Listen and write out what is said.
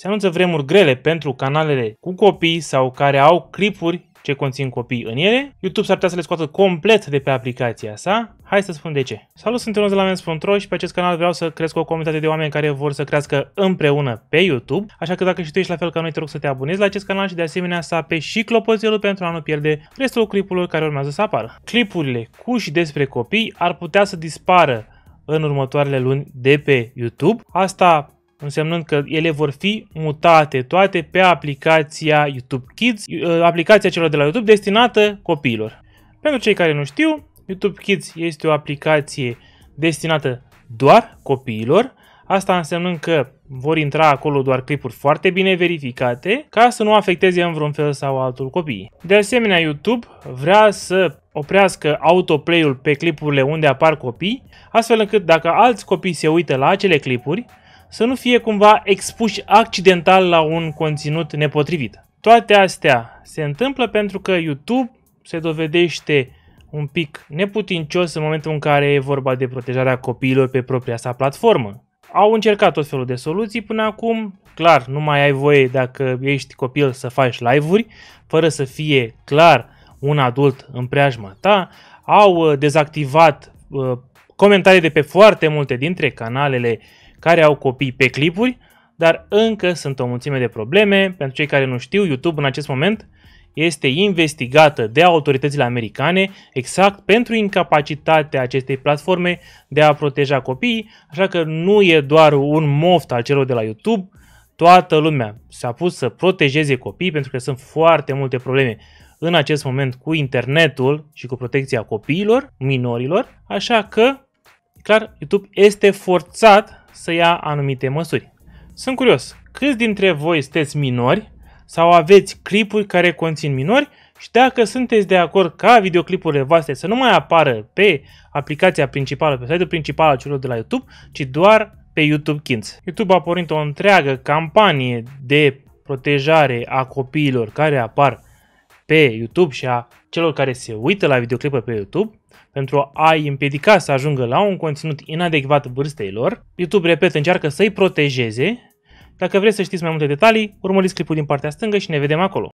Se anunță vremuri grele pentru canalele cu copii sau care au clipuri ce conțin copii în ele. YouTube s-ar putea să le scoată complet de pe aplicația sa. Hai să spun de ce. Salut, sunt Ionuț de la Mens.ro și pe acest canal vreau să cresc o comunitate de oameni care vor să crească împreună pe YouTube. Așa că dacă și tu ești la fel ca noi, te rog să te abonezi la acest canal și de asemenea să apeși și clopoțelul pentru a nu pierde restul clipurilor care urmează să apară. Clipurile cu și despre copii ar putea să dispară în următoarele luni de pe YouTube. Asta însemnând că ele vor fi mutate toate pe aplicația YouTube Kids, uh, aplicația celor de la YouTube destinată copiilor. Pentru cei care nu știu, YouTube Kids este o aplicație destinată doar copiilor, asta însemnând că vor intra acolo doar clipuri foarte bine verificate, ca să nu afecteze în vreun fel sau altul copiii. De asemenea, YouTube vrea să oprească autoplay-ul pe clipurile unde apar copii, astfel încât dacă alți copii se uită la acele clipuri, să nu fie cumva expuși accidental la un conținut nepotrivit. Toate astea se întâmplă pentru că YouTube se dovedește un pic neputincios în momentul în care e vorba de protejarea copiilor pe propria sa platformă. Au încercat tot felul de soluții până acum, clar, nu mai ai voie dacă ești copil să faci live-uri, fără să fie clar un adult în preajma ta, au uh, dezactivat uh, comentarii de pe foarte multe dintre canalele care au copii pe clipuri, dar încă sunt o mulțime de probleme. Pentru cei care nu știu, YouTube în acest moment este investigată de autoritățile americane exact pentru incapacitatea acestei platforme de a proteja copiii, așa că nu e doar un moft al celor de la YouTube, toată lumea s-a pus să protejeze copiii pentru că sunt foarte multe probleme în acest moment cu internetul și cu protecția copiilor, minorilor, așa că, clar, YouTube este forțat să ia anumite măsuri. Sunt curios, câți dintre voi sunteți minori sau aveți clipuri care conțin minori și dacă sunteți de acord ca videoclipurile voastre să nu mai apară pe aplicația principală, pe site-ul principal al celor de la YouTube, ci doar pe YouTube Kids. YouTube a pornit o întreagă campanie de protejare a copiilor care apar pe YouTube și a celor care se uită la videoclipă pe YouTube, pentru a-i împiedica să ajungă la un conținut inadecvat vârstei lor, YouTube, repet, încearcă să-i protejeze. Dacă vreți să știți mai multe detalii, urmăriți clipul din partea stângă și ne vedem acolo.